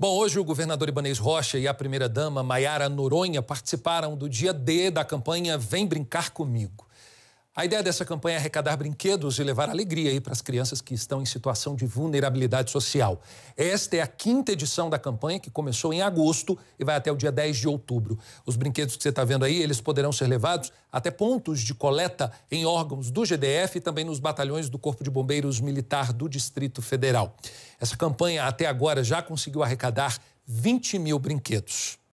Bom, hoje o governador Ibanês Rocha e a primeira-dama Maiara Noronha participaram do dia D da campanha Vem Brincar Comigo. A ideia dessa campanha é arrecadar brinquedos e levar alegria para as crianças que estão em situação de vulnerabilidade social. Esta é a quinta edição da campanha que começou em agosto e vai até o dia 10 de outubro. Os brinquedos que você está vendo aí, eles poderão ser levados até pontos de coleta em órgãos do GDF e também nos batalhões do Corpo de Bombeiros Militar do Distrito Federal. Essa campanha até agora já conseguiu arrecadar 20 mil brinquedos.